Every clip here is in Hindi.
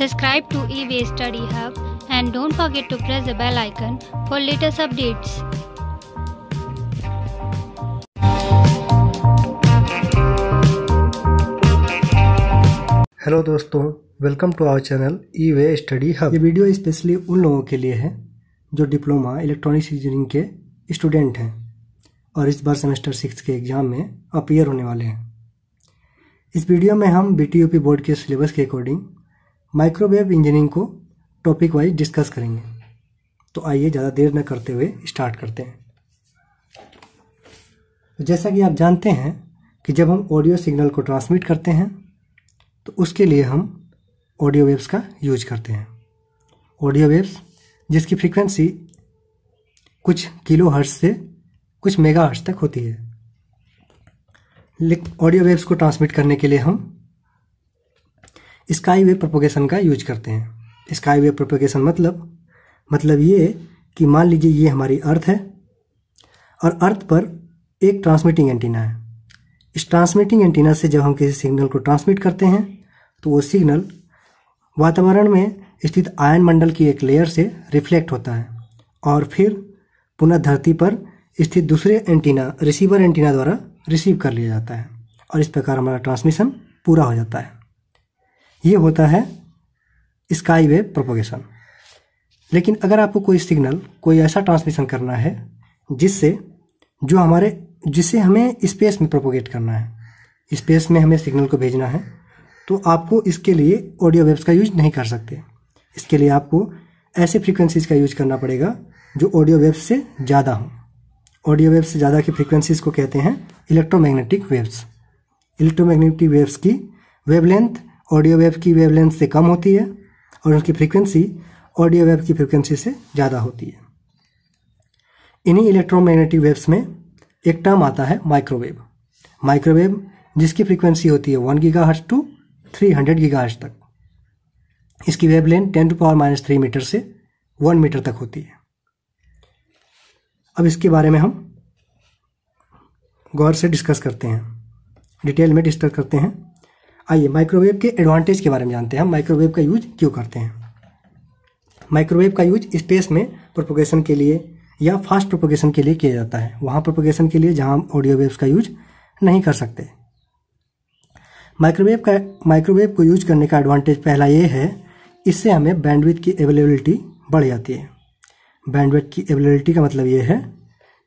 Subscribe to eWay Study Hub and don't forget to press the bell icon for latest updates. Hello दोस्तों welcome to our channel E way study hub ये वीडियो स्पेशली उन लोगों के लिए है जो डिप्लोमा इलेक्ट्रॉनिक्स इंजीनियरिंग के स्टूडेंट हैं और इस बार सेमेस्टर सिक्स के एग्ज़ाम में अपीयर होने वाले हैं इस वीडियो में हम बी बोर्ड के सिलेबस के अकॉर्डिंग माइक्रोवेव इंजीनियरिंग को टॉपिक वाइज डिस्कस करेंगे तो आइए ज़्यादा देर न करते हुए स्टार्ट करते हैं तो जैसा कि आप जानते हैं कि जब हम ऑडियो सिग्नल को ट्रांसमिट करते हैं तो उसके लिए हम ऑडियो वेव्स का यूज करते हैं ऑडियो वेव्स जिसकी फ्रीक्वेंसी कुछ किलो हर्ट्स से कुछ मेगा हर्ट्स तक होती है ऑडियो वेव्स को ट्रांसमिट करने के लिए हम स्काई वेव प्रोपोगेशन का यूज करते हैं स्काई वेव प्रोपोगेशन मतलब मतलब ये कि मान लीजिए ये हमारी अर्थ है और अर्थ पर एक ट्रांसमिटिंग एंटीना है इस ट्रांसमिटिंग एंटीना से जब हम किसी सिग्नल को ट्रांसमिट करते हैं तो वो सिग्नल वातावरण में स्थित आयन मंडल की एक लेयर से रिफ्लेक्ट होता है और फिर पुनः धरती पर स्थित दूसरे एंटीना रिसीवर एंटीना द्वारा रिसीव कर लिया जाता है और इस प्रकार हमारा ट्रांसमिशन पूरा हो जाता है ये होता है स्काई वेव प्रोपोगेशन लेकिन अगर आपको कोई सिग्नल कोई ऐसा ट्रांसमिशन करना है जिससे जो हमारे जिसे हमें स्पेस में प्रोपोगेट करना है स्पेस में हमें सिग्नल को भेजना है तो आपको इसके लिए ऑडियो वेव्स का यूज नहीं कर सकते इसके लिए आपको ऐसे फ्रीक्वेंसीज का यूज करना पड़ेगा जो ऑडियो वेव्स से ज़्यादा हों ऑडियो वेव्स से ज़्यादा की फ्रीक्वेंसीज को कहते हैं इलेक्ट्रोमैग्नेटिक वेव्स इलेक्ट्रोमैग्नेटिक वेव्स की वेवलेंथ ऑडियो वेव की वेवलेंथ से कम होती है और उनकी फ्रीक्वेंसी ऑडियो वेव की फ्रीक्वेंसी से ज़्यादा होती है इन्हीं इलेक्ट्रोमैग्नेटिक वेव्स में एक टर्म आता है माइक्रोवेव माइक्रोवेव जिसकी फ्रीक्वेंसी होती है one giga to three hundred giga तक इसकी wavelength ten to power minus three metre से वन मीटर तक होती है अब इसके बारे में हम गौर से डिस्कस करते हैं डिटेल में डिस्कस करते हैं आइए माइक्रोवेव के एडवांटेज के बारे में जानते हैं हम माइक्रोवेव का यूज क्यों करते हैं माइक्रोवेव का यूज स्पेस में प्रोपोगेशन के लिए या फास्ट प्रोपोगेशन के लिए किया जाता है वहाँ प्रोपोगेशन के लिए जहाँ हम ऑडियो वेव्स का यूज नहीं कर सकते माइक्रोवेव का माइक्रोवेव को यूज करने का एडवांटेज पहला ये है इससे हमें बैंडविथ की अवेलेबिलिटी बढ़ जाती है बैंडविथ की अवेलेबिलिटी का मतलब ये है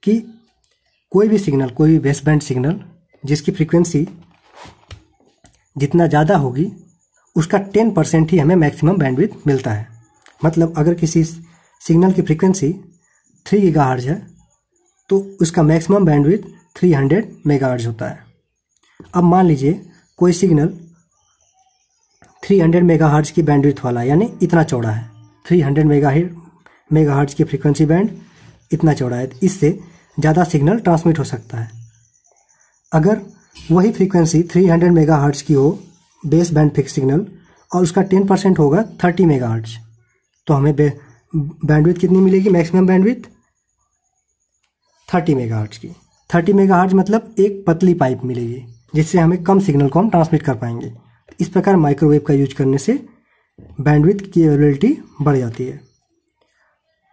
कि कोई भी सिग्नल कोई भी बैंड सिग्नल जिसकी फ्रीक्वेंसी जितना ज़्यादा होगी उसका टेन परसेंट ही हमें मैक्सिमम बैंडविथ मिलता है मतलब अगर किसी सिग्नल की फ्रीक्वेंसी थ्री गीगा है तो उसका maximum bandwidth three hundred mega होता है अब मान लीजिए कोई सिग्नल थ्री हंड्रेड मेगा की बैंडविथ वाला यानी इतना चौड़ा है थ्री हंड्रेड मेगा मेगा की फ्रीक्वेंसी बैंड इतना चौड़ा है इससे ज़्यादा सिग्नल ट्रांसमिट हो सकता है अगर वही फ्रीक्वेंसी 300 हंड्रेड मेगा की हो बेस बैंड फिक्स सिग्नल और उसका 10 परसेंट होगा 30 मेगा हर्ट्स तो हमें बैंडविथ कितनी मिलेगी मैक्सिमम बैंडविथ 30 मेगा हर्ट्स की 30 मेगा मतलब एक पतली पाइप मिलेगी जिससे हमें कम सिग्नल को हम ट्रांसमिट कर पाएंगे इस प्रकार माइक्रोवेव का यूज करने से बैंडविथ की अवेलेबिलिटी बढ़ जाती है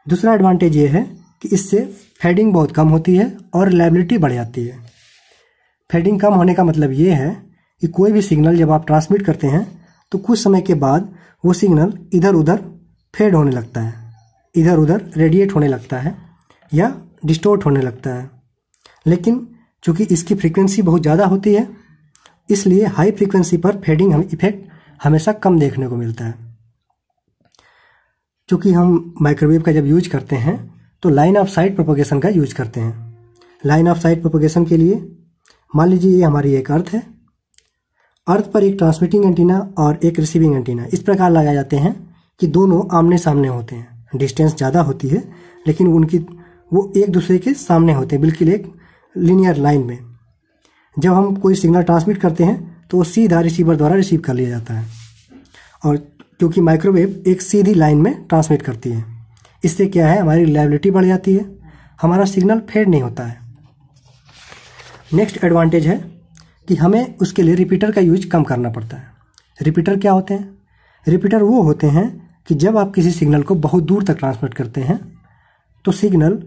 दूसरा एडवांटेज ये है कि इससे हेडिंग बहुत कम होती है और रिलायबिलिटी बढ़ जाती है फेडिंग कम होने का मतलब ये है कि कोई भी सिग्नल जब आप ट्रांसमिट करते हैं तो कुछ समय के बाद वो सिग्नल इधर उधर फेड होने लगता है इधर उधर रेडिएट होने लगता है या डिस्टोर्ट होने लगता है लेकिन चूंकि इसकी फ्रीक्वेंसी बहुत ज़्यादा होती है इसलिए हाई फ्रीक्वेंसी पर फेडिंग हम इफेक्ट हमेशा कम देखने को मिलता है चूँकि हम माइक्रोवेव का जब यूज करते हैं तो लाइन ऑफ साइट प्रोपोगेशन का यूज करते हैं लाइन ऑफ साइट प्रोपोगेशन के लिए मान लीजिए ये हमारी एक अर्थ है अर्थ पर एक ट्रांसमिटिंग एंटीना और एक रिसीविंग एंटीना इस प्रकार लगाए जाते हैं कि दोनों आमने सामने होते हैं डिस्टेंस ज़्यादा होती है लेकिन उनकी वो एक दूसरे के सामने होते हैं बिल्कुल एक लीनियर लाइन में जब हम कोई सिग्नल ट्रांसमिट करते हैं तो वो सीधा रिसीवर द्वारा रिसीव कर लिया जाता है और क्योंकि माइक्रोवेव एक सीधी लाइन में ट्रांसमिट करती है इससे क्या है हमारी रिलायबिलिटी बढ़ जाती है हमारा सिग्नल फेड नहीं होता है नेक्स्ट एडवांटेज है कि हमें उसके लिए रिपीटर का यूज कम करना पड़ता है रिपीटर क्या होते हैं रिपीटर वो होते हैं कि जब आप किसी सिग्नल को बहुत दूर तक ट्रांसमिट करते हैं तो सिग्नल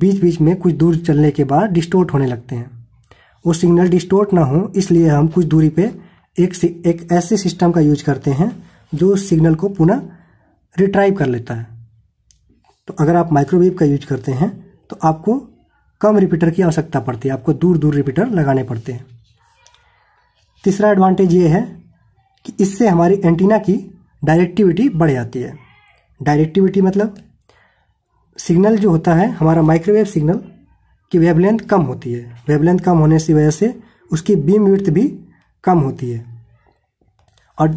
बीच बीच में कुछ दूर चलने के बाद डिस्टोर्ट होने लगते हैं वो सिग्नल डिस्टोर्ट ना हो इसलिए हम कुछ दूरी पे एक एक ऐसे सिस्टम का यूज करते हैं जो उस सिग्नल को पुनः रिट्राइव कर लेता है तो अगर आप माइक्रोवेव का यूज करते हैं तो आपको कम रिपीटर की आवश्यकता पड़ती है आपको दूर दूर रिपीटर लगाने पड़ते हैं तीसरा एडवांटेज ये है कि इससे हमारी एंटीना की डायरेक्टिविटी बढ़ जाती है डायरेक्टिविटी मतलब सिग्नल जो होता है हमारा माइक्रोवेव सिग्नल की वेवलेंथ कम होती है वेवलेंथ कम होने की वजह से उसकी बीम विड्थ भी कम होती है और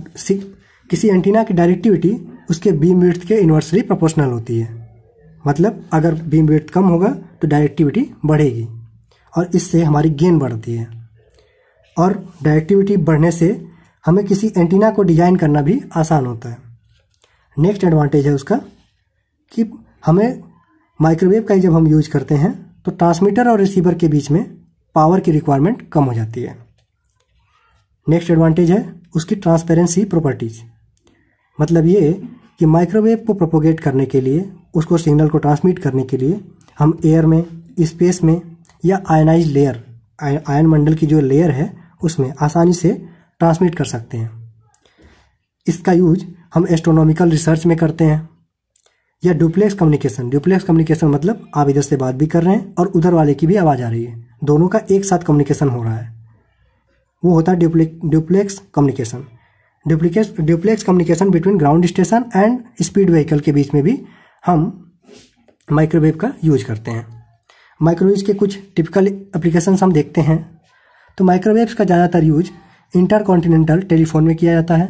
किसी एंटीना की डायरेक्टिविटी उसके बीम विड्थ के इन्वर्सली प्रोपोर्शनल होती है मतलब अगर बीम वेट कम होगा तो डायरेक्टिविटी बढ़ेगी और इससे हमारी गेन बढ़ती है और डायरेक्टिविटी बढ़ने से हमें किसी एंटीना को डिजाइन करना भी आसान होता है नेक्स्ट एडवांटेज है उसका कि हमें माइक्रोवेव का जब हम यूज करते हैं तो ट्रांसमीटर और रिसीवर के बीच में पावर की रिक्वायरमेंट कम हो जाती है नेक्स्ट एडवांटेज है उसकी ट्रांसपेरेंसी प्रॉपर्टीज मतलब ये कि माइक्रोवेव को प्रोपोगेट करने के लिए उसको सिग्नल को ट्रांसमिट करने के लिए हम एयर में स्पेस में या आयनाइज लेयर आयन मंडल की जो लेयर है उसमें आसानी से ट्रांसमिट कर सकते हैं इसका यूज हम एस्ट्रोनॉमिकल रिसर्च में करते हैं या डुप्लेक्स कम्युनिकेशन डुप्लेक्स कम्युनिकेशन मतलब आप इधर से बात भी कर रहे हैं और उधर वाले की भी आवाज़ आ रही है दोनों का एक साथ कम्युनिकेशन हो रहा है वो होता है duple duplex communication duplicate duplex communication between ground station and speed vehicle के बीच में भी हम माइक्रोवेव का यूज करते हैं माइक्रोवेव के कुछ टिपिकल एप्लीकेशन हम देखते हैं तो माइक्रोवेव्स का ज़्यादातर यूज इंटरकॉन्टिनेंटल टेलीफोन में किया जाता है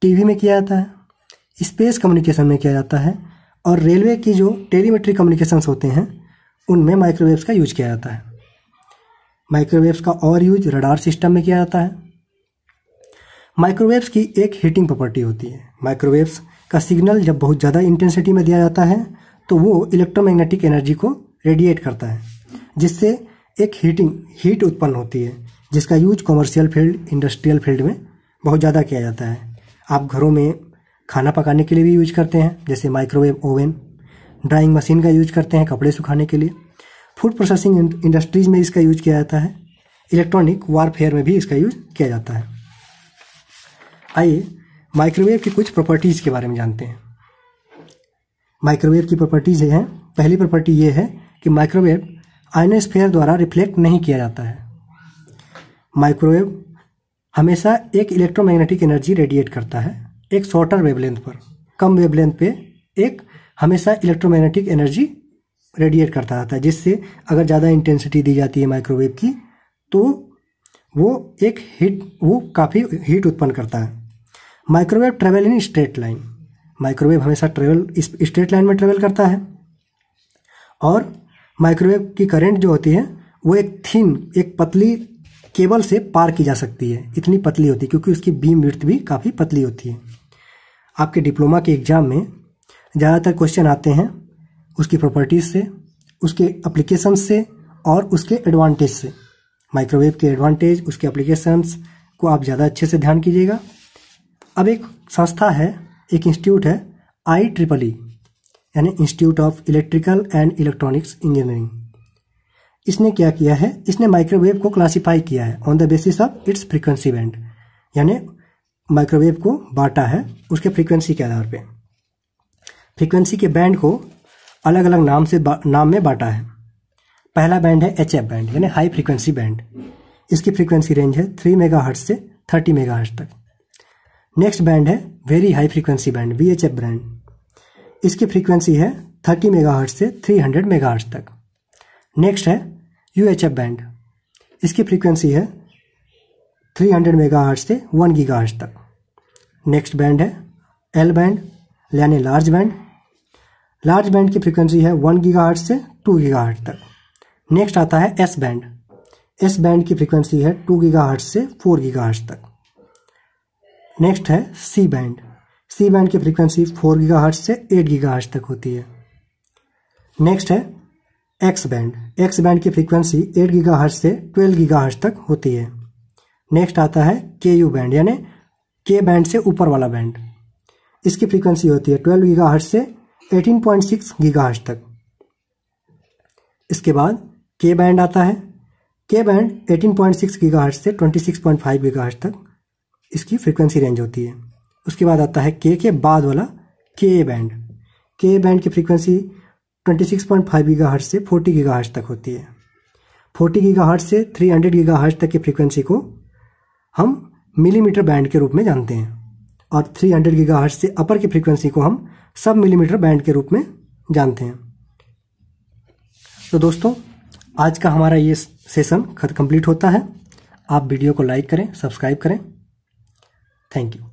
टीवी में किया जाता है स्पेस कम्युनिकेशन में किया जाता है और रेलवे की जो टेलीमेट्री कम्युनिकेशंस होते हैं उनमें माइक्रोवेव्स का यूज किया जाता है माइक्रोवेव्स का और यूज रडार सिस्टम में किया जाता है माइक्रोवेव्स की एक हीटिंग प्रॉपर्टी होती है माइक्रोवेव्स का सिग्नल जब बहुत ज़्यादा इंटेंसिटी में दिया जाता है तो वो इलेक्ट्रोमैग्नेटिक एनर्जी को रेडिएट करता है जिससे एक हीटिंग हीट उत्पन्न होती है जिसका use commercial field industrial field में बहुत ज़्यादा किया जाता है आप घरों में खाना पकाने के लिए भी यूज करते हैं जैसे माइक्रोवेव ओवन ड्राइंग मशीन का यूज करते हैं कपड़े सुखाने के लिए फूड प्रोसेसिंग इंडस्ट्रीज में इसका यूज किया जाता है इलेक्ट्रॉनिक वारफेयर में भी इसका यूज किया जाता है आइए माइक्रोवेव की कुछ प्रॉपर्टीज़ के बारे में जानते हैं माइक्रोवेव की प्रॉपर्टीज़ ये हैं पहली प्रॉपर्टी ये है कि माइक्रोवेव आयनोस्फेयर द्वारा रिफ्लेक्ट नहीं किया जाता है माइक्रोवेव हमेशा एक इलेक्ट्रोमैग्नेटिक एनर्जी रेडिएट करता है एक शॉर्टर वेवलेंथ पर कम वेवलेंथ पे एक हमेशा इलेक्ट्रोमैग्नेटिक एनर्जी रेडिएट करता रहता है जिससे अगर ज़्यादा इंटेंसिटी दी जाती है माइक्रोवेव की तो वो एक हीट वो काफ़ी हीट उत्पन्न करता है microwave travel in straight line microwave हमेशा ट्रेवल इस स्ट्रेट लाइन में ट्रेवल करता है और माइक्रोवेव की करंट जो होती है वो एक थिन एक पतली केबल से पार की जा सकती है इतनी पतली होती है क्योंकि उसकी बीम विर्थ भी काफ़ी पतली होती है आपके डिप्लोमा के एग्ज़ाम में ज़्यादातर क्वेश्चन आते हैं उसकी प्रॉपर्टीज़ से उसके अप्लीकेशन से और उसके एडवांटेज से माइक्रोवेव के एडवांटेज उसके अप्लीकेशंस को आप ज़्यादा अच्छे से ध्यान कीजिएगा अब एक संस्था है एक इंस्टीट्यूट है आई ट्रिपल ई यानी institute of electrical and electronics engineering इसने क्या किया है इसने माइक्रोवेव को क्लासिफाई किया है on the basis of its frequency band यानी माइक्रोवेव को बांटा है उसके फ्रीक्वेंसी के आधार पे फ्रीक्वेंसी के बैंड को अलग अलग नाम से नाम में बांटा है पहला बैंड है एच बैंड यानी हाई फ्रीक्वेंसी बैंड इसकी फ्रीक्वेंसी रेंज है थ्री मेगा से थर्टी मेगा तक नेक्स्ट बैंड है very high frequency band V H F band इसकी फ्रीक्वेंसी है 30 मेगाहर्ट्ज से 300 मेगाहर्ट्ज तक नेक्स्ट है यू एच एफ बैंड इसकी फ्रीक्वेंसी है 300 हंड्रेड से 1 गीगा तक नेक्स्ट बैंड है एल बैंड यानी लार्ज बैंड लार्ज बैंड की फ्रीक्वेंसी है 1 गीगा से 2 गीगा तक नेक्स्ट आता है एस बैंड एस बैंड की फ्रीक्वेंसी है 2 गीगा से 4 गीगा तक नेक्स्ट है सी बैंड सी बैंड की फ्रीक्वेंसी फोर गीगा से एट गीगा तक होती है नेक्स्ट है एक्स बैंड एक्स बैंड की फ्रीक्वेंसी 8 गीगाहर्ट्ज से 12 गीगाहर्ट्ज तक होती है नेक्स्ट आता है के यू बैंड यानी के बैंड से ऊपर वाला बैंड इसकी फ्रीक्वेंसी होती है 12 गीगाहर्ट्ज से 18.6 गीगाहर्ट्ज तक इसके बाद के बैंड आता है के बैंड 18.6 गीगाहर्ट्ज से 26.5 गीगाहर्ट्ज तक इसकी फ्रिक्वेंसी रेंज होती है उसके बाद आता है के के बाद वाला के बैंड के बैंड की फ्रिक्वेंसी 26.5 गीगाहर्ट्ज से 40 गीगाहर्ट्ज तक होती है 40 गीगाहर्ट्ज से 300 गीगाहर्ट्ज तक की फ्रीक्वेंसी को हम मिलीमीटर बैंड के रूप में जानते हैं और 300 गीगाहर्ट्ज से अपर की फ्रीक्वेंसी को हम सब मिलीमीटर बैंड के रूप में जानते हैं तो दोस्तों आज का हमारा ये सेशन खत कंप्लीट होता है आप वीडियो को लाइक करें सब्सक्राइब करें Thank you.